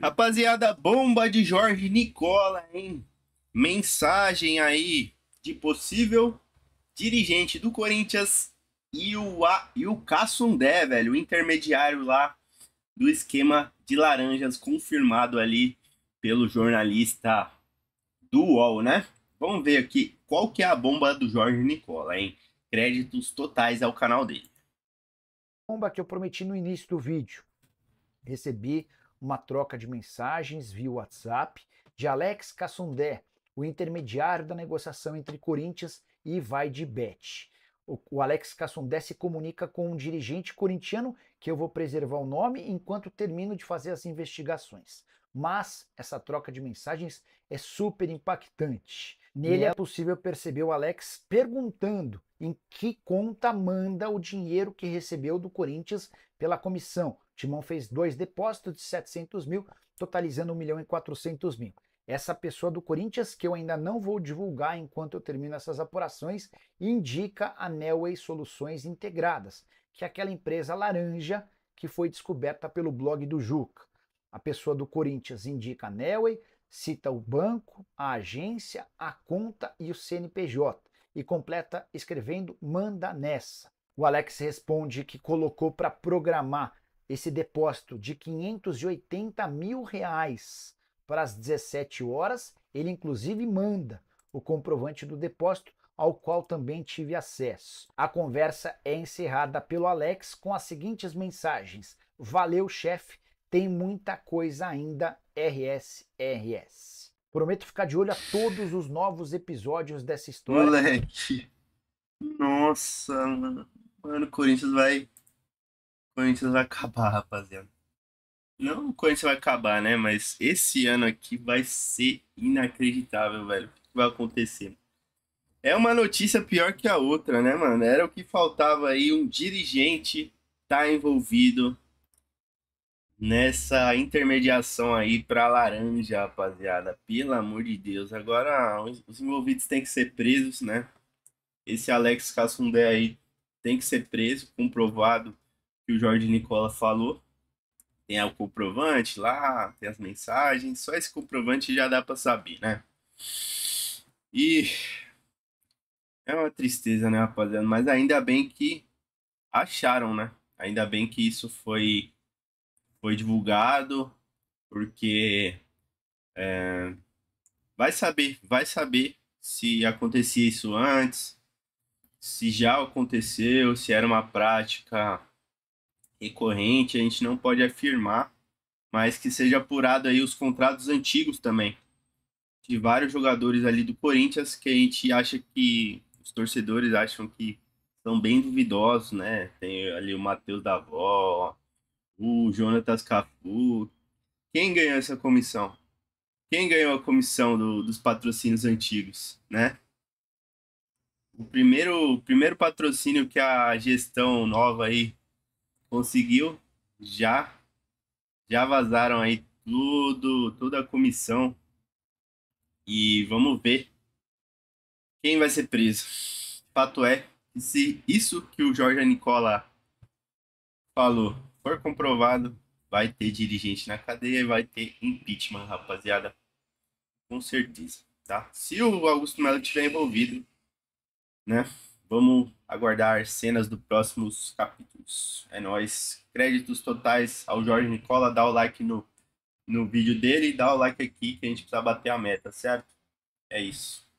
Rapaziada, bomba de Jorge Nicola, hein? Mensagem aí de possível dirigente do Corinthians e o, a, e o Kassundé, velho, o intermediário lá do esquema de laranjas, confirmado ali pelo jornalista do UOL, né? Vamos ver aqui qual que é a bomba do Jorge Nicola, hein? Créditos totais ao canal dele. Bomba que eu prometi no início do vídeo. Recebi uma troca de mensagens via WhatsApp de Alex Cassondé, o intermediário da negociação entre Corinthians e Vai de Bet. O Alex Cassondé se comunica com um dirigente corintiano, que eu vou preservar o nome enquanto termino de fazer as investigações. Mas essa troca de mensagens é super impactante. Nele é, é possível perceber o Alex perguntando em que conta manda o dinheiro que recebeu do Corinthians pela comissão, Timão fez dois depósitos de 700 mil, totalizando 1 milhão e 400 mil. Essa pessoa do Corinthians, que eu ainda não vou divulgar enquanto eu termino essas apurações, indica a Nelway Soluções Integradas, que é aquela empresa laranja que foi descoberta pelo blog do Juca. A pessoa do Corinthians indica a Nelway, cita o banco, a agência, a conta e o CNPJ e completa escrevendo manda nessa. O Alex responde que colocou para programar esse depósito de 580 mil reais para as 17 horas. Ele, inclusive, manda o comprovante do depósito, ao qual também tive acesso. A conversa é encerrada pelo Alex com as seguintes mensagens: Valeu, chefe, tem muita coisa ainda. RS, RS. Prometo ficar de olho a todos os novos episódios dessa história. Moleque. Nossa, mano. Mano, o Corinthians vai Corinthians vai acabar, rapaziada. Não o Corinthians vai acabar, né? Mas esse ano aqui vai ser inacreditável, velho. O que vai acontecer? É uma notícia pior que a outra, né, mano? Era o que faltava aí. Um dirigente tá envolvido nessa intermediação aí pra laranja, rapaziada. Pelo amor de Deus. Agora os envolvidos têm que ser presos, né? Esse Alex Cassundé aí tem que ser preso, comprovado que o Jorge Nicola falou. Tem o comprovante lá, tem as mensagens, só esse comprovante já dá para saber, né? E é uma tristeza, né, rapaziada? Mas ainda bem que acharam, né? Ainda bem que isso foi, foi divulgado, porque é, vai saber, vai saber se acontecia isso antes, se já aconteceu, se era uma prática recorrente, a gente não pode afirmar, mas que seja apurado aí os contratos antigos também de vários jogadores ali do Corinthians que a gente acha que os torcedores acham que são bem duvidosos, né? Tem ali o Matheus Davó, o Jonatas Cafu. Quem ganhou essa comissão? Quem ganhou a comissão do, dos patrocínios antigos, né? O primeiro, o primeiro patrocínio que a gestão nova aí conseguiu, já já vazaram aí tudo, toda a comissão. E vamos ver quem vai ser preso. Fato é que se isso que o Jorge Nicola falou for comprovado, vai ter dirigente na cadeia e vai ter impeachment, rapaziada. Com certeza, tá? Se o Augusto Melo tiver envolvido, né? Vamos aguardar cenas dos próximos capítulos. É nós. Créditos totais ao Jorge Nicola, dá o like no, no vídeo dele e dá o like aqui que a gente precisa bater a meta, certo? É isso.